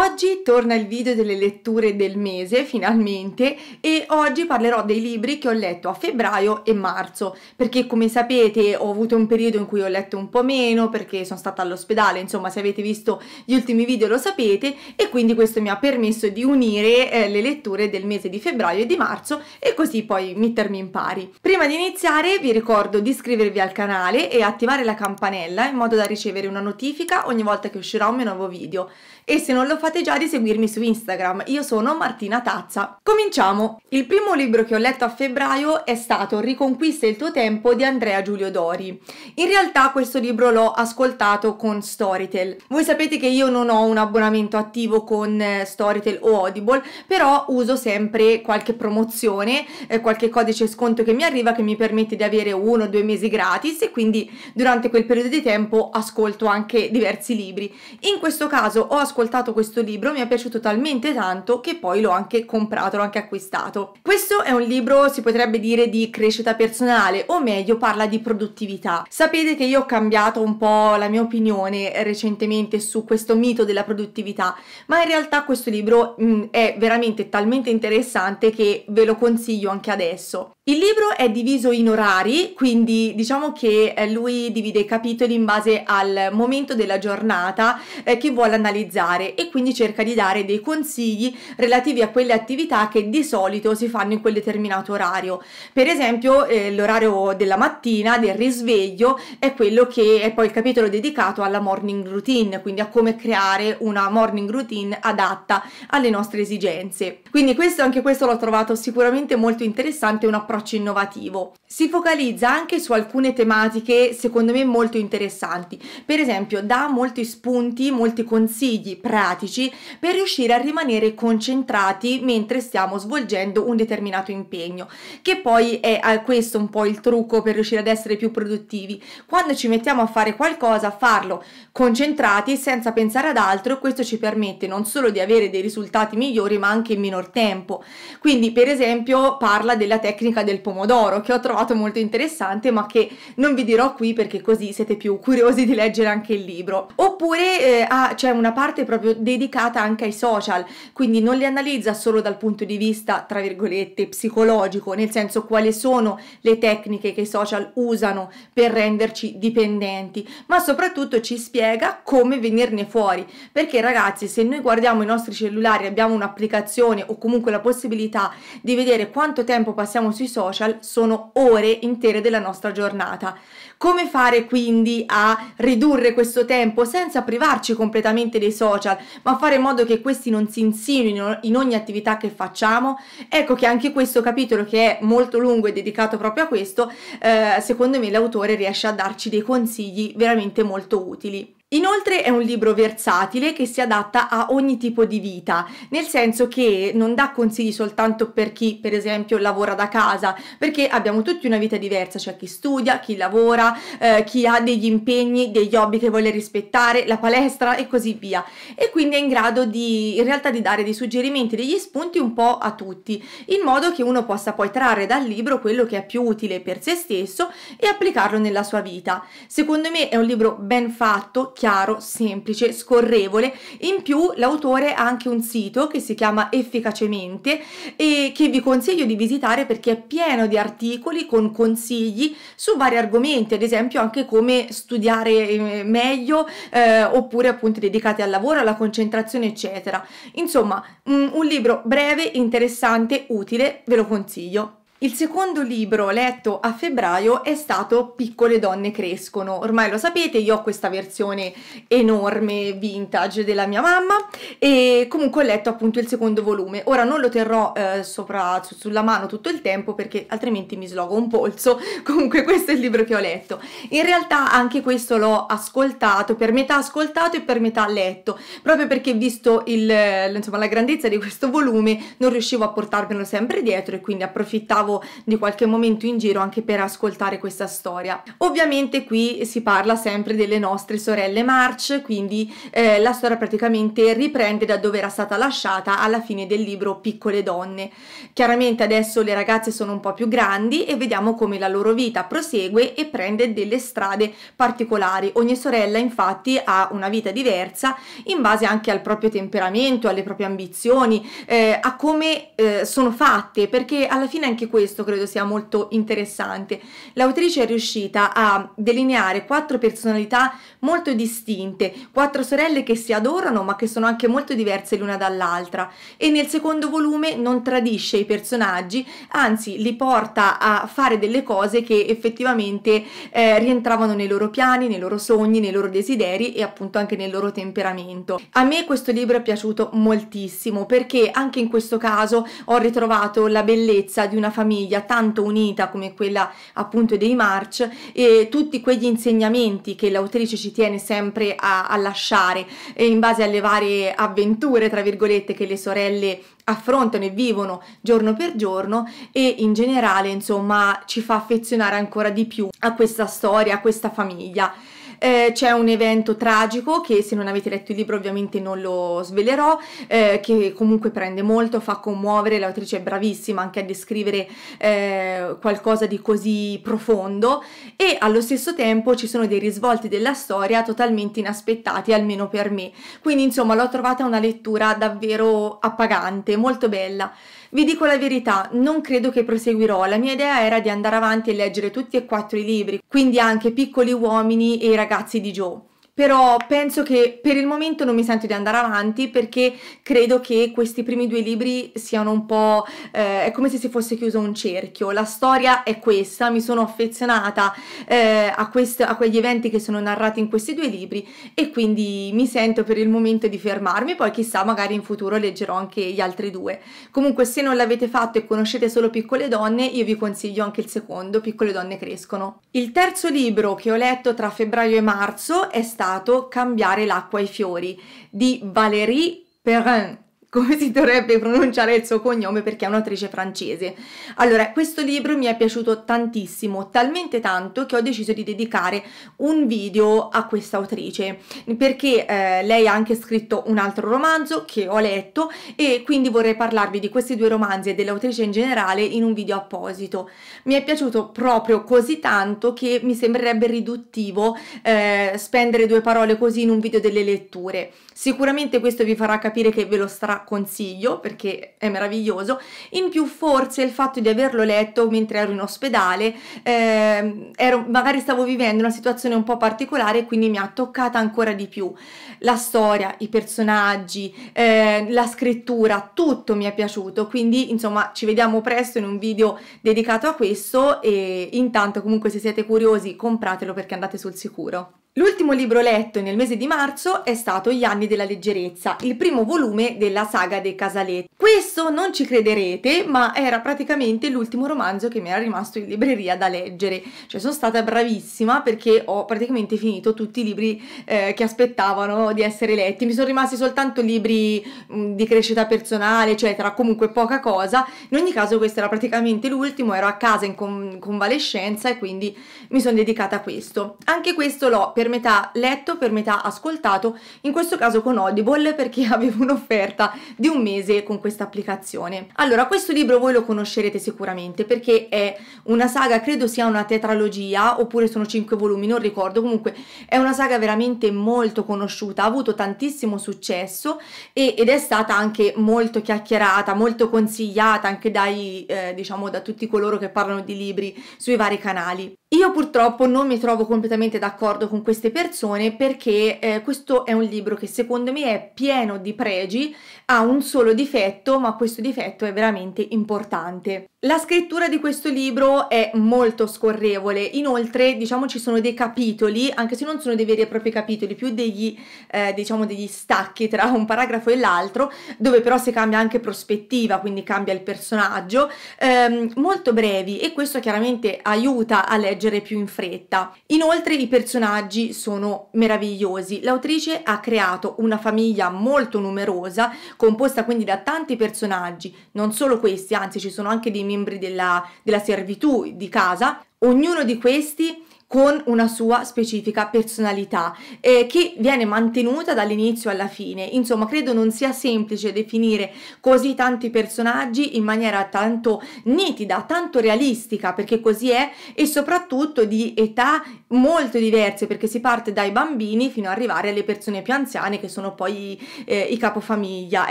Oggi torna il video delle letture del mese finalmente e oggi parlerò dei libri che ho letto a febbraio e marzo perché come sapete ho avuto un periodo in cui ho letto un po' meno perché sono stata all'ospedale insomma se avete visto gli ultimi video lo sapete e quindi questo mi ha permesso di unire eh, le letture del mese di febbraio e di marzo e così poi mettermi in pari. Prima di iniziare vi ricordo di iscrivervi al canale e attivare la campanella in modo da ricevere una notifica ogni volta che uscirà un mio nuovo video e se non lo fate fate già di seguirmi su Instagram, io sono Martina Tazza. Cominciamo! Il primo libro che ho letto a febbraio è stato Riconquista il tuo tempo di Andrea Giulio Dori. In realtà questo libro l'ho ascoltato con Storytel. Voi sapete che io non ho un abbonamento attivo con eh, Storytel o Audible, però uso sempre qualche promozione, eh, qualche codice sconto che mi arriva che mi permette di avere uno o due mesi gratis e quindi durante quel periodo di tempo ascolto anche diversi libri. In questo caso ho ascoltato questo questo libro, mi è piaciuto talmente tanto che poi l'ho anche comprato, l'ho anche acquistato. Questo è un libro, si potrebbe dire, di crescita personale, o meglio parla di produttività. Sapete che io ho cambiato un po' la mia opinione recentemente su questo mito della produttività, ma in realtà questo libro mh, mm, è veramente talmente interessante che ve lo consiglio anche adesso. Il libro è diviso in orari, quindi diciamo che eh, lui divide i capitoli in base al momento della giornata eh, che vuole analizzare e quindi cerca di dare dei consigli relativi a quelle attività che di solito si fanno in quel determinato orario. Per esempio eh, l'orario della mattina, del risveglio, è quello che è poi il capitolo dedicato alla morning routine, quindi a come creare una morning routine adatta alle nostre esigenze. Quindi questo, anche questo l'ho trovato sicuramente molto interessante, un approccio approccio innovativo. Si focalizza anche su alcune tematiche secondo me molto interessanti, per esempio dà molti spunti, molti consigli pratici per riuscire a rimanere concentrati mentre stiamo svolgendo un determinato impegno, che poi è eh, questo un po' il trucco per riuscire ad essere più produttivi. Quando ci mettiamo a fare qualcosa, farlo concentrati senza pensare ad altro, questo ci permette non solo di avere dei risultati migliori ma anche in minor tempo. Quindi per esempio parla della tecnica del pomodoro che ho trovato molto interessante ma che non vi dirò qui perché così siete più curiosi di leggere anche il libro. Oppure eh, ah, c'è una parte proprio dedicata anche ai social, quindi non li analizza solo dal punto di vista, tra virgolette, psicologico, nel senso quali sono le tecniche che i social usano per renderci dipendenti, ma soprattutto ci spiega come venirne fuori, perché ragazzi se noi guardiamo i nostri cellulari abbiamo un'applicazione o comunque la possibilità di vedere quanto tempo passiamo sui social, social sono ore intere della nostra giornata. Come fare quindi a ridurre questo tempo senza privarci completamente dei social, ma fare in modo che questi non si insinuino in ogni attività che facciamo? Ecco che anche questo capitolo che è molto lungo e dedicato proprio a questo, eh, secondo me l'autore riesce a darci dei consigli veramente molto utili. Inoltre è un libro versatile che si adatta a ogni tipo di vita, nel senso che non dà consigli soltanto per chi, per esempio, lavora da casa, perché abbiamo tutti una vita diversa, cioè chi studia, chi lavora, eh, chi ha degli impegni, degli hobby che vuole rispettare, la palestra e così via. E quindi è in grado di, in realtà, di dare dei suggerimenti, degli spunti un po' a tutti, in modo che uno possa poi trarre dal libro quello che è più utile per se stesso e applicarlo nella sua vita. Secondo me è un libro ben fatto chiaro, semplice, scorrevole. In più l'autore ha anche un sito che si chiama Efficacemente e che vi consiglio di visitare perché è pieno di articoli con consigli su vari argomenti, ad esempio anche come studiare eh, meglio eh, oppure appunto dedicati al lavoro, alla concentrazione, eccetera. Insomma, mm, un libro breve, interessante, utile, ve lo consiglio. Il secondo libro letto a febbraio è stato Piccole donne crescono. Ormai lo sapete, io ho questa versione enorme vintage della mia mamma e comunque ho letto appunto il secondo volume. Ora non lo terrò eh, sopra, su, sulla mano tutto il tempo perché altrimenti mi slogo un polso. Comunque questo è il libro che ho letto. In realtà anche questo l'ho ascoltato, per metà ascoltato e per metà letto, proprio perché visto il, insomma, la grandezza di questo volume non riuscivo a portarmelo sempre dietro e quindi approfittavo approfittavo di qualche momento in giro anche per ascoltare questa storia. Ovviamente qui si parla sempre delle nostre sorelle March, quindi eh, la storia praticamente riprende da dove era stata lasciata alla fine del libro Piccole donne. Chiaramente adesso le ragazze sono un po' più grandi e vediamo come la loro vita prosegue e prende delle strade particolari. Ogni sorella infatti ha una vita diversa in base anche al proprio temperamento, alle proprie ambizioni, eh, a come eh, sono fatte, perché alla fine anche questo questo credo sia molto interessante. L'autrice è riuscita a delineare quattro personalità molto distinte, quattro sorelle che si adorano ma che sono anche molto diverse l'una dall'altra e nel secondo volume non tradisce i personaggi, anzi li porta a fare delle cose che effettivamente eh, rientravano nei loro piani, nei loro sogni, nei loro desideri e appunto anche nel loro temperamento. A me questo libro è piaciuto moltissimo perché anche in questo caso ho ritrovato la bellezza di una famiglia famiglia tanto unita come quella appunto dei March e tutti quegli insegnamenti che l'autrice ci tiene sempre a, a lasciare in base alle varie avventure tra virgolette che le sorelle affrontano e vivono giorno per giorno e in generale insomma ci fa affezionare ancora di più a questa storia, a questa famiglia eh, c'è un evento tragico che se non avete letto il libro ovviamente non lo svelerò, eh, che comunque prende molto, fa commuovere, l'autrice è bravissima anche a descrivere eh, qualcosa di così profondo e allo stesso tempo ci sono dei risvolti della storia totalmente inaspettati, almeno per me. Quindi insomma l'ho trovata una lettura davvero appagante, molto bella. Vi dico la verità, non credo che proseguirò, la mia idea era di andare avanti e leggere tutti e quattro i libri, quindi anche Piccoli uomini e i ragazzi di Joe però penso che per il momento non mi sento di andare avanti perché credo che questi primi due libri siano un po'... Eh, è come se si fosse chiuso un cerchio, la storia è questa, mi sono affezionata eh, a, quest- a quegli eventi che sono narrati in questi due libri e quindi mi sento per il momento di fermarmi, poi chissà magari in futuro leggerò anche gli altri due. Comunque se non l'avete fatto e conoscete solo Piccole Donne, io vi consiglio anche il secondo, Piccole Donne Crescono. Il terzo libro che ho letto tra febbraio e marzo è stato cantato Cambiare l'acqua ai fiori di Valérie Perrin come si dovrebbe pronunciare il suo cognome perché è un'attrice francese. Allora, questo libro mi è piaciuto tantissimo, talmente tanto che ho deciso di dedicare un video a questa autrice, perché eh, lei ha anche scritto un altro romanzo che ho letto e quindi vorrei parlarvi di questi due romanzi e dell'autrice in generale in un video apposito. Mi è piaciuto proprio così tanto che mi sembrerebbe riduttivo eh, spendere due parole così in un video delle letture. Sicuramente questo vi farà capire che ve lo starà consiglio perché è meraviglioso, in più forse il fatto di averlo letto mentre ero in ospedale, eh, ero, magari stavo vivendo una situazione un po' particolare quindi mi ha toccata ancora di più. La storia, i personaggi, eh, la scrittura, tutto mi è piaciuto, quindi insomma ci vediamo presto in un video dedicato a questo e intanto comunque se siete curiosi compratelo perché andate sul sicuro. L'ultimo libro letto nel mese di marzo è stato Gli anni della leggerezza, il primo volume della saga dei Casaletti. Questo non ci crederete, ma era praticamente l'ultimo romanzo che mi era rimasto in libreria da leggere. Cioè sono stata bravissima perché ho praticamente finito tutti i libri eh, che aspettavano di essere letti. Mi sono rimasti soltanto libri mh, mm, di crescita personale, eccetera, comunque poca cosa. In ogni caso questo era praticamente l'ultimo, ero a casa in con convalescenza e quindi mi sono dedicata a questo. Anche questo l'ho per per metà letto, per metà ascoltato, in questo caso con Audible perché avevo un'offerta di un mese con questa applicazione. Allora, questo libro voi lo conoscerete sicuramente perché è una saga, credo sia una tetralogia, oppure sono cinque volumi, non ricordo, comunque è una saga veramente molto conosciuta, ha avuto tantissimo successo e, ed è stata anche molto chiacchierata, molto consigliata anche dai, eh, diciamo, da tutti coloro che parlano di libri sui vari canali. Io purtroppo non mi trovo completamente d'accordo con queste persone perché eh, questo è un libro che secondo me è pieno di pregi, ha un solo difetto, ma questo difetto è veramente importante. La scrittura di questo libro è molto scorrevole, inoltre diciamo ci sono dei capitoli, anche se non sono dei veri e propri capitoli, più degli, eh, diciamo, degli stacchi tra un paragrafo e l'altro, dove però si cambia anche prospettiva, quindi cambia il personaggio, ehm, molto brevi e questo chiaramente aiuta a leggere leggere più in fretta. Inoltre i personaggi sono meravigliosi. L'autrice ha creato una famiglia molto numerosa, composta quindi da tanti personaggi, non solo questi, anzi ci sono anche dei membri della, della servitù di casa. Ognuno di questi con una sua specifica personalità eh, che viene mantenuta dall'inizio alla fine. Insomma, credo non sia semplice definire così tanti personaggi in maniera tanto nitida, tanto realistica, perché così è, e soprattutto di età molto diverse, perché si parte dai bambini fino ad arrivare alle persone più anziane che sono poi eh, i capofamiglia,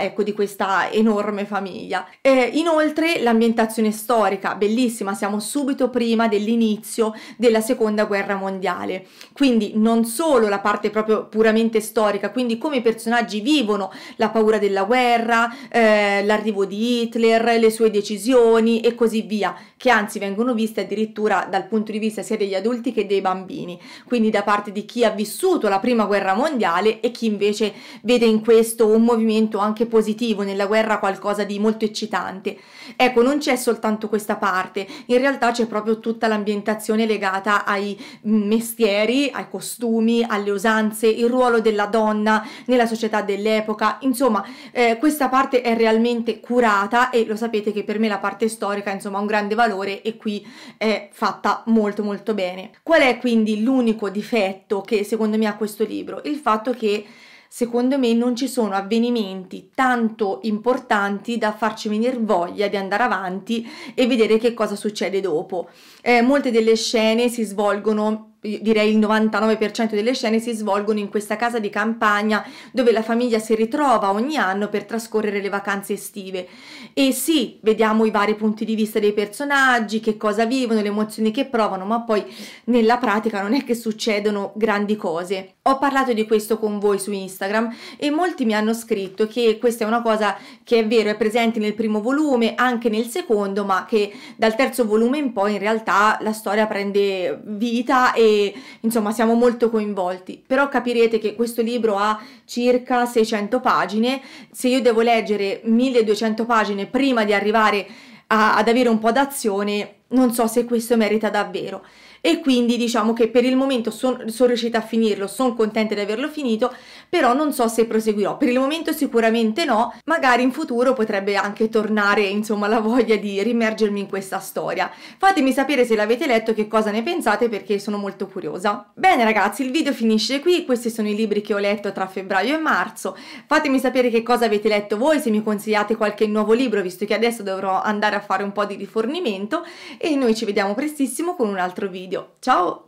ecco, di questa enorme famiglia. Eh, inoltre l'ambientazione storica, bellissima, siamo subito prima dell'inizio della seconda guerra mondiale. Quindi non solo la parte proprio puramente storica, quindi come i personaggi vivono la paura della guerra, eh, l'arrivo di Hitler, le sue decisioni e così via, che anzi vengono viste addirittura dal punto di vista sia degli adulti che dei bambini, quindi da parte di chi ha vissuto la prima guerra mondiale e chi invece vede in questo un movimento anche positivo, nella guerra qualcosa di molto eccitante. Ecco, non c'è soltanto questa parte, in realtà c'è proprio tutta l'ambientazione legata ai mestieri, ai costumi, alle usanze, il ruolo della donna nella società dell'epoca, insomma eh, questa parte è realmente curata e lo sapete che per me la parte storica insomma ha un grande valore e qui è fatta molto molto bene. Qual è quindi l'unico difetto che secondo me ha questo libro? Il fatto che secondo me non ci sono avvenimenti tanto importanti da farci venire voglia di andare avanti e vedere che cosa succede dopo. Eh, molte delle scene si svolgono direi il 99% delle scene si svolgono in questa casa di campagna dove la famiglia si ritrova ogni anno per trascorrere le vacanze estive. E sì, vediamo i vari punti di vista dei personaggi, che cosa vivono, le emozioni che provano, ma poi nella pratica non è che succedono grandi cose. Ho parlato di questo con voi su Instagram e molti mi hanno scritto che questa è una cosa che è vero, è presente nel primo volume, anche nel secondo, ma che dal terzo volume in poi in realtà la storia prende vita e insomma siamo molto coinvolti. Però capirete che questo libro ha circa 600 pagine, se io devo leggere 1200 pagine prima di arrivare a, ad avere un po' d'azione, non so se questo merita davvero e quindi diciamo che per il momento sono son riuscita a finirlo, sono contenta di averlo finito, però non so se proseguirò. Per il momento sicuramente no, magari in futuro potrebbe anche tornare insomma la voglia di rimergermi in questa storia. Fatemi sapere se l'avete letto, che cosa ne pensate perché sono molto curiosa. Bene ragazzi, il video finisce qui, questi sono i libri che ho letto tra febbraio e marzo. Fatemi sapere che cosa avete letto voi, se mi consigliate qualche nuovo libro, visto che adesso dovrò andare a fare un po' di rifornimento e noi ci vediamo prestissimo con un altro video video. Ciao!